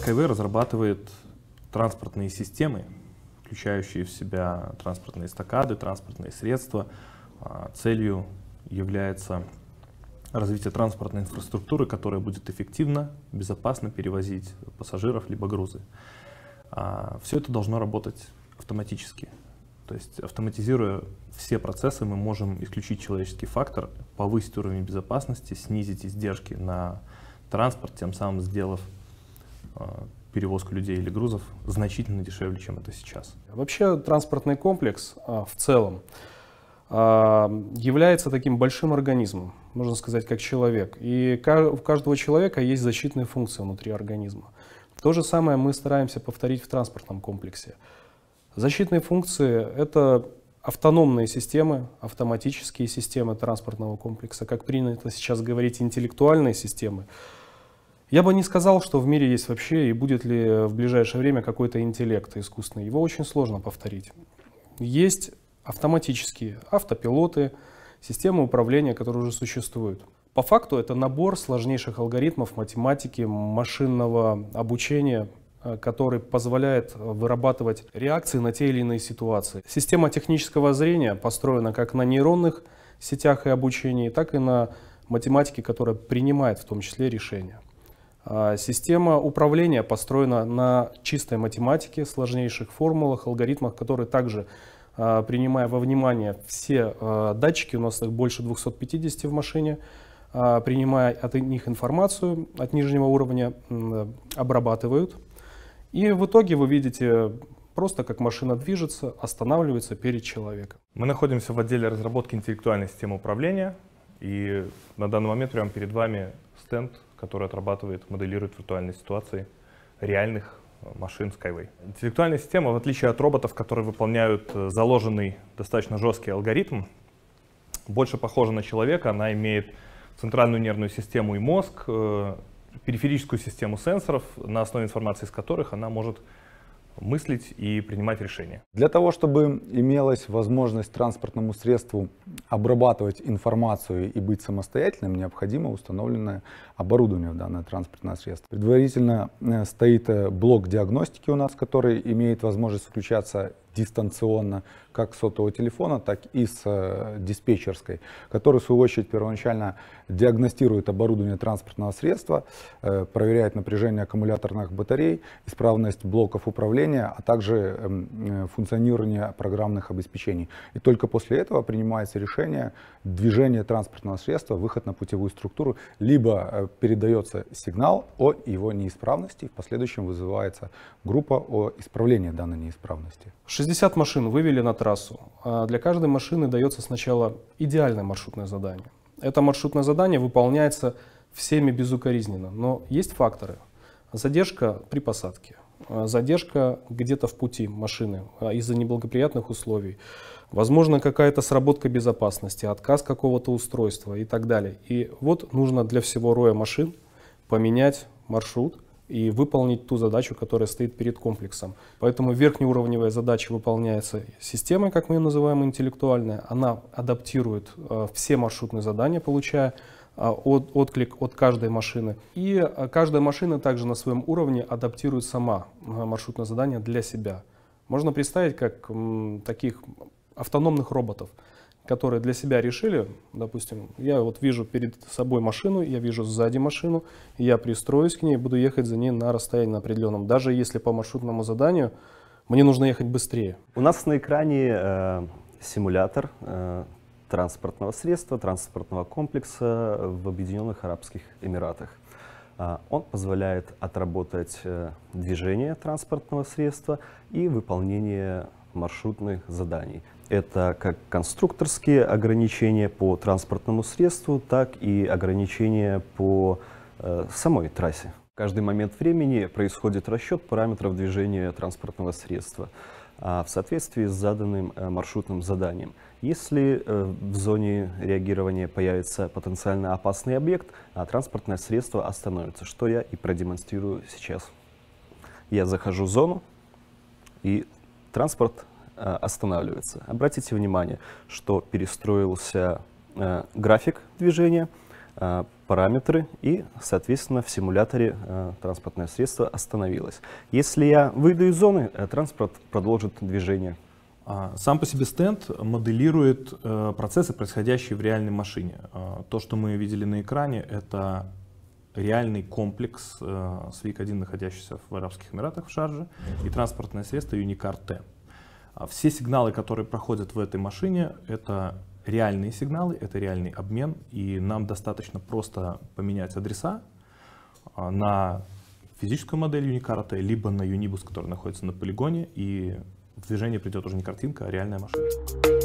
Skyway разрабатывает транспортные системы, включающие в себя транспортные эстакады, транспортные средства. А, целью является развитие транспортной инфраструктуры, которая будет эффективно, безопасно перевозить пассажиров либо грузы. А, Все это должно работать автоматически. То есть автоматизируя все процессы, мы можем исключить человеческий фактор, повысить уровень безопасности, снизить издержки на транспорт, тем самым сделав а, перевозку людей или грузов значительно дешевле, чем это сейчас. Вообще транспортный комплекс а, в целом а, является таким большим организмом, можно сказать, как человек. И у каждого человека есть защитные функции внутри организма. То же самое мы стараемся повторить в транспортном комплексе. Защитные функции — это автономные системы, автоматические системы транспортного комплекса, как принято сейчас говорить, интеллектуальные системы. Я бы не сказал, что в мире есть вообще и будет ли в ближайшее время какой-то интеллект искусственный. Его очень сложно повторить. Есть автоматические автопилоты, системы управления, которые уже существуют. По факту это набор сложнейших алгоритмов математики, машинного обучения, Э, который позволяет э, вырабатывать реакции на те или иные ситуации. Система технического зрения построена как на нейронных сетях и обучении, так и на математике, которая принимает в том числе решения. А, система управления построена на чистой математике, сложнейших формулах, алгоритмах, которые также, а, принимая во внимание все а, датчики, у нас их больше 250 в машине, принимая от них информацию от нижнего уровня, обрабатывают и в итоге вы видите просто как машина движется, останавливается перед человеком. Мы находимся в отделе разработки интеллектуальной системы управления, и на данный момент прямо перед вами стенд, который отрабатывает, моделирует виртуальные ситуации реальных э, машин Skyway. Интеллектуальная система, в отличие от роботов, которые выполняют э, заложенный достаточно жесткий алгоритм, больше похожа на человека, она имеет центральную нервную систему и мозг, э, периферическую систему сенсоров, на основе информации из которых она может мыслить и принимать решения. Для того, чтобы имелась возможность транспортному средству обрабатывать информацию и быть самостоятельным, необходимо установленное оборудование в данное транспортное средство. Предварительно э, стоит э, блок диагностики у нас, который имеет возможность включаться дистанционно как с сотового телефона, так и с э, диспетчерской, которая в свою очередь первоначально диагностирует оборудование транспортного средства, э, проверяет напряжение аккумуляторных батарей, исправность блоков управления, а также эм, э, функционирование программных обеспечений. И только после этого принимается решение движения транспортного средства, выход на путевую структуру, либо передается сигнал о его неисправности, в последующем вызывается группа о исправлении данной неисправности. 60 машин вывели на трассу. А для каждой машины дается сначала идеальное маршрутное задание. Это маршрутное задание выполняется всеми безукоризненно, но есть факторы. Задержка при посадке, а, задержка где-то в пути машины а, из-за неблагоприятных условий, возможно какая-то сработка безопасности, отказ какого-то устройства и так далее. И вот нужно для всего роя машин поменять маршрут, и выполнить ту задачу, которая стоит перед комплексом. Поэтому верхнеуровневая задача выполняется системой, как мы ее называем, интеллектуальная. Она адаптирует э, все маршрутные задания, получая э, от, отклик от каждой машины. И э, каждая машина также на своем уровне адаптирует сама маршрутное задание для себя. Можно представить как таких автономных роботов – которые для себя решили, допустим, я вот вижу перед собой машину, я вижу сзади машину, я пристроюсь к ней, буду ехать за ней на расстоянии на определенном, даже если по маршрутному заданию мне нужно ехать быстрее. У нас на экране э, симулятор э, транспортного средства, транспортного комплекса в Объединенных Арабских Эмиратах. Э, он позволяет отработать э, движение транспортного средства и выполнение маршрутных заданий. Это как конструкторские ограничения по транспортному средству, так и ограничения по э, самой трассе. В каждый момент времени происходит расчет параметров движения транспортного средства а, в соответствии с заданным а, маршрутным заданием. Если а, в зоне реагирования появится потенциально опасный объект, а транспортное средство остановится, что я и продемонстрирую сейчас. Я захожу в зону, и транспорт Э, останавливается. Обратите внимание, что перестроился э, график движения, э, параметры и, соответственно, в симуляторе транспортное средство остановилось. Если я выйду из зоны, транспорт продолжит движение. А, сам по себе стенд моделирует процессы, происходящие в реальной машине. А, то, что мы видели на экране, это реальный комплекс СВИК-1, находящийся в Арабских Эмиратах в Шарже, и транспортное средство Unicard T. А все сигналы, которые проходят в этой машине, это реальные сигналы, это реальный обмен, и нам достаточно просто поменять адреса а, на физическую модель Unicart, либо на Unibus, который находится на полигоне, и в движение придет уже не картинка, а реальная машина.